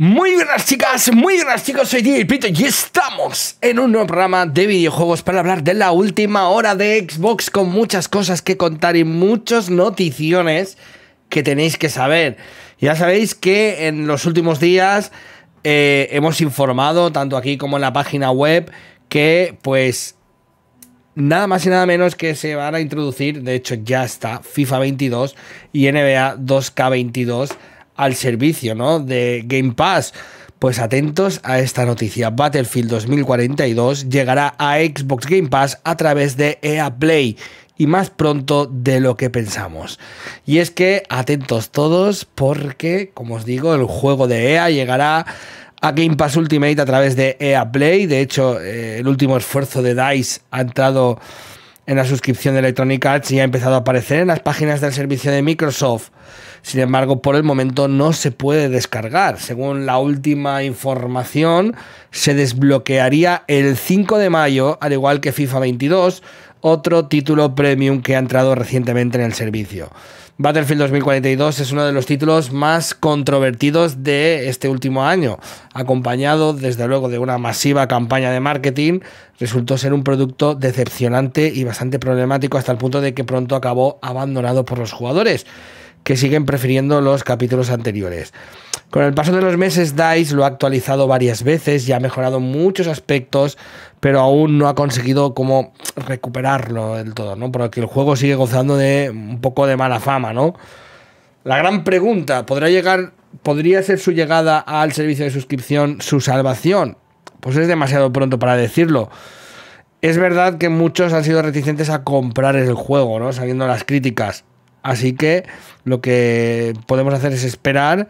Muy buenas chicas, muy buenas chicos, soy DJ Pito y estamos en un nuevo programa de videojuegos para hablar de la última hora de Xbox con muchas cosas que contar y muchas noticiones que tenéis que saber. Ya sabéis que en los últimos días eh, hemos informado, tanto aquí como en la página web, que pues nada más y nada menos que se van a introducir, de hecho ya está, FIFA 22 y NBA 2K22 al servicio ¿no? de Game Pass. Pues atentos a esta noticia. Battlefield 2042 llegará a Xbox Game Pass a través de EA Play y más pronto de lo que pensamos. Y es que atentos todos porque, como os digo, el juego de EA llegará a Game Pass Ultimate a través de EA Play. De hecho, eh, el último esfuerzo de DICE ha entrado en la suscripción de Electronic Arts y ha empezado a aparecer en las páginas del servicio de Microsoft. Sin embargo, por el momento no se puede descargar. Según la última información, se desbloquearía el 5 de mayo, al igual que FIFA 22, otro título premium que ha entrado recientemente en el servicio. Battlefield 2042 es uno de los títulos más controvertidos de este último año, acompañado desde luego de una masiva campaña de marketing, resultó ser un producto decepcionante y bastante problemático hasta el punto de que pronto acabó abandonado por los jugadores que siguen prefiriendo los capítulos anteriores. Con el paso de los meses, DICE lo ha actualizado varias veces y ha mejorado muchos aspectos, pero aún no ha conseguido como recuperarlo del todo, ¿no? Porque el juego sigue gozando de un poco de mala fama, ¿no? La gran pregunta, ¿podrá llegar, podría ser su llegada al servicio de suscripción su salvación? Pues es demasiado pronto para decirlo. Es verdad que muchos han sido reticentes a comprar el juego, ¿no? Sabiendo las críticas. Así que lo que podemos hacer es esperar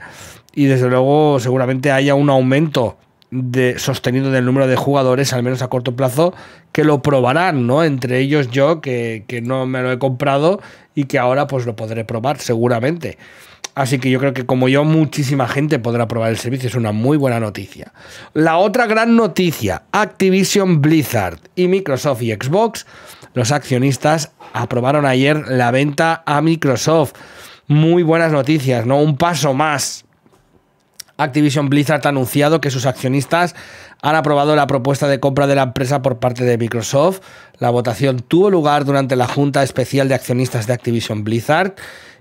y desde luego seguramente haya un aumento de, sostenido del número de jugadores, al menos a corto plazo, que lo probarán, ¿no? Entre ellos yo, que, que, no me lo he comprado y que ahora pues lo podré probar seguramente. Así que yo creo que como yo, muchísima gente podrá probar el servicio. Es una muy buena noticia. La otra gran noticia, Activision Blizzard y Microsoft y Xbox los accionistas aprobaron ayer la venta a Microsoft. Muy buenas noticias, ¿no? Un paso más. Activision Blizzard ha anunciado que sus accionistas han aprobado la propuesta de compra de la empresa por parte de Microsoft. La votación tuvo lugar durante la Junta Especial de Accionistas de Activision Blizzard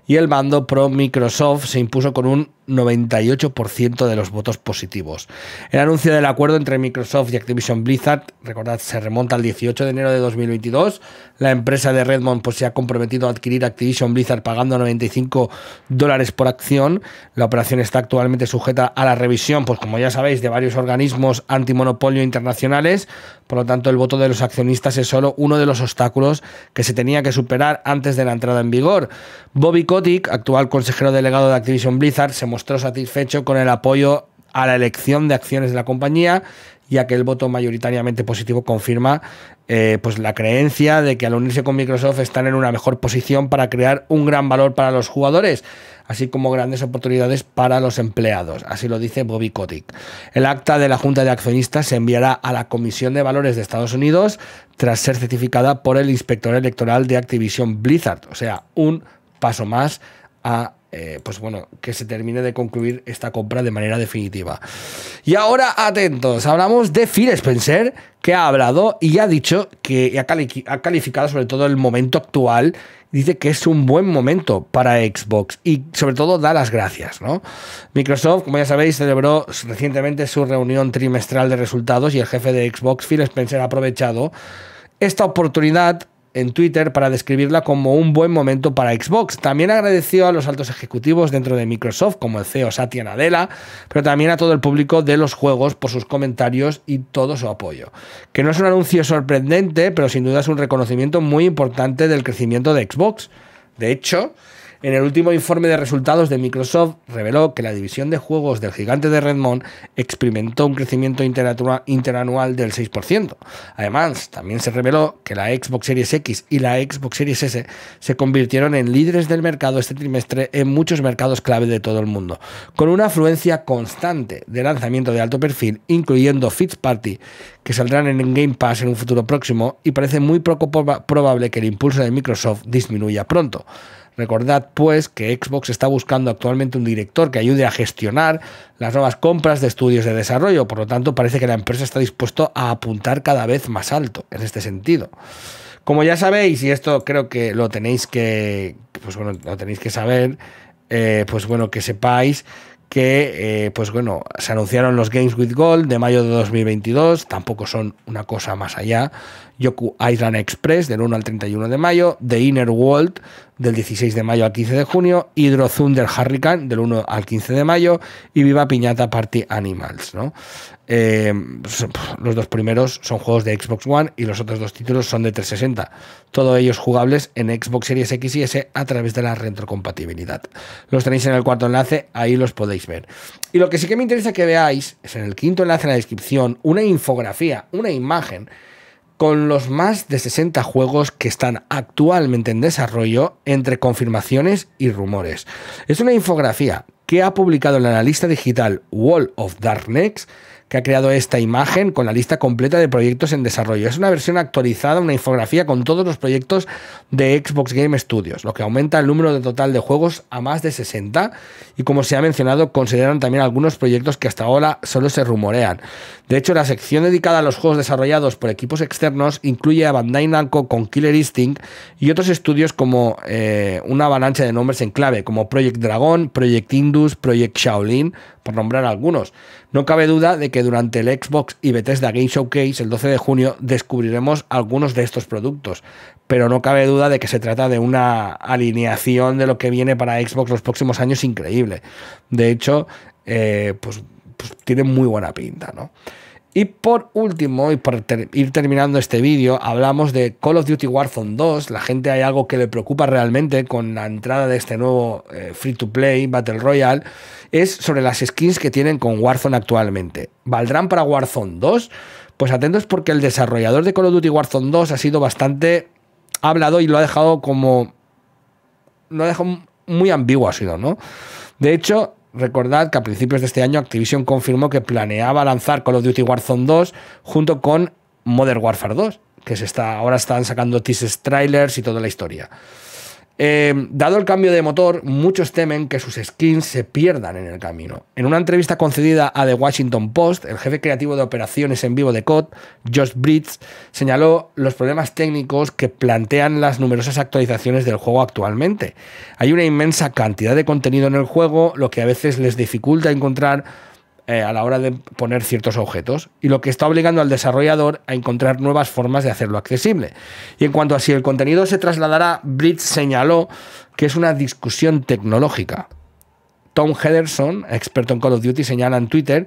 y el bando pro Microsoft se impuso con un 98% de los votos positivos. El anuncio del acuerdo entre Microsoft y Activision Blizzard, recordad, se remonta al 18 de enero de 2022. La empresa de Redmond pues, se ha comprometido a adquirir Activision Blizzard pagando 95 dólares por acción. La operación está actualmente sujeta a la revisión, pues como ya sabéis, de varios organismos antimonopolio internacionales. Por lo tanto, el voto de los accionistas es solo uno de los obstáculos que se tenía que superar antes de la entrada en vigor. Bobby Kotick, actual consejero delegado de Activision Blizzard, se mostró satisfecho con el apoyo a la elección de acciones de la compañía, ya que el voto mayoritariamente positivo confirma eh, pues la creencia de que al unirse con Microsoft están en una mejor posición para crear un gran valor para los jugadores, así como grandes oportunidades para los empleados. Así lo dice Bobby Kotick. El acta de la Junta de Accionistas se enviará a la Comisión de Valores de Estados Unidos tras ser certificada por el inspector electoral de Activision Blizzard, o sea, un paso más a eh, pues bueno, que se termine de concluir esta compra de manera definitiva. Y ahora, atentos, hablamos de Phil Spencer, que ha hablado y ha dicho que ha, ha calificado sobre todo el momento actual, dice que es un buen momento para Xbox y sobre todo da las gracias, ¿no? Microsoft, como ya sabéis, celebró recientemente su reunión trimestral de resultados y el jefe de Xbox, Phil Spencer, ha aprovechado esta oportunidad en Twitter para describirla como un buen momento para Xbox. También agradeció a los altos ejecutivos dentro de Microsoft, como el CEO Satya Nadella, pero también a todo el público de los juegos por sus comentarios y todo su apoyo. Que no es un anuncio sorprendente, pero sin duda es un reconocimiento muy importante del crecimiento de Xbox. De hecho, en el último informe de resultados de Microsoft reveló que la división de juegos del gigante de Redmond experimentó un crecimiento interanual del 6%. Además, también se reveló que la Xbox Series X y la Xbox Series S se convirtieron en líderes del mercado este trimestre en muchos mercados clave de todo el mundo, con una afluencia constante de lanzamiento de alto perfil, incluyendo Fitz Party, que saldrán en Game Pass en un futuro próximo y parece muy poco probable que el impulso de Microsoft disminuya pronto. Recordad pues que Xbox está buscando actualmente un director que ayude a gestionar las nuevas compras de estudios de desarrollo, por lo tanto parece que la empresa está dispuesta a apuntar cada vez más alto en este sentido. Como ya sabéis, y esto creo que lo tenéis que, pues lo tenéis que saber, eh, pues bueno, que sepáis que eh, pues bueno, se anunciaron los Games with Gold de mayo de 2022, tampoco son una cosa más allá, Yoku Island Express del 1 al 31 de mayo, The Inner World del 16 de mayo al 15 de junio, Hydro Thunder Hurricane del 1 al 15 de mayo y Viva Piñata Party Animals, ¿no? Eh, pues, los dos primeros son juegos de Xbox One y los otros dos títulos son de 360. Todos ellos jugables en Xbox Series X y S a través de la retrocompatibilidad. Los tenéis en el cuarto enlace, ahí los podéis ver. Y lo que sí que me interesa que veáis es en el quinto enlace en la descripción una infografía, una imagen con los más de 60 juegos que están actualmente en desarrollo entre confirmaciones y rumores. Es una infografía que ha publicado la analista digital Wall of Darkness que ha creado esta imagen con la lista completa de proyectos en desarrollo. Es una versión actualizada, una infografía con todos los proyectos de Xbox Game Studios, lo que aumenta el número de total de juegos a más de 60 y como se ha mencionado, consideran también algunos proyectos que hasta ahora solo se rumorean. De hecho, la sección dedicada a los juegos desarrollados por equipos externos incluye a Bandai Namco con Killer Instinct y otros estudios como eh, una avalancha de nombres en clave, como Project Dragon, Project Indus, Project Shaolin, por nombrar algunos. No cabe duda de que durante el Xbox y Bethesda Game Showcase el 12 de junio descubriremos algunos de estos productos, pero no cabe duda de que se trata de una alineación de lo que viene para Xbox los próximos años increíble. De hecho, eh, pues, pues tiene muy buena pinta, ¿no? Y por último, y por ir terminando este vídeo, hablamos de Call of Duty Warzone 2. La gente hay algo que le preocupa realmente con la entrada de este nuevo eh, Free to Play Battle Royale, es sobre las skins que tienen con Warzone actualmente. ¿Valdrán para Warzone 2? Pues atentos porque el desarrollador de Call of Duty Warzone 2 ha sido bastante hablado y lo ha dejado como... Lo ha dejado muy ambiguo ha sido, ¿no? De hecho, recordad que a principios de este año Activision confirmó que planeaba lanzar Call of Duty Warzone 2 junto con Modern Warfare 2, que se está, ahora están sacando teasers trailers y toda la historia. Em, dado el cambio de motor, muchos temen que sus skins se pierdan en el camino. En una entrevista concedida a The Washington Post, el jefe creativo de operaciones en vivo de COD, Josh Bridge, señaló los problemas técnicos que plantean las numerosas actualizaciones del juego actualmente. Hay una inmensa cantidad de contenido en el juego, lo que a veces les dificulta encontrar eh, a la hora de poner ciertos objetos, y lo que está obligando al desarrollador a encontrar nuevas formas de hacerlo accesible. Y en cuanto a si el contenido se trasladará, Bridge señaló que es una discusión tecnológica. Tom Hederson, experto en Call of Duty, señala en Twitter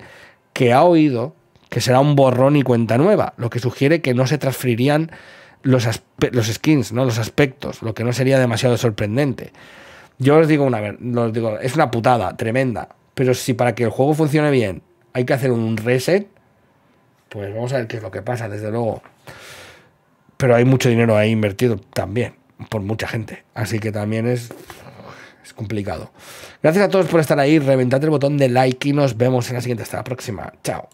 que ha oído que será un borrón y cuenta nueva, lo que sugiere que no se transferirían los, los skins, ¿no? los aspectos, lo que no sería demasiado sorprendente. Yo os digo una, vez digo, es una putada tremenda, pero si para que el juego funcione bien hay que hacer un reset, pues vamos a ver qué es lo que pasa, desde luego. Pero hay mucho dinero ahí invertido también, por mucha gente. Así que también es, es complicado. Gracias a todos por estar ahí. Reventad el botón de like y nos vemos en la siguiente. Hasta la próxima. Chao.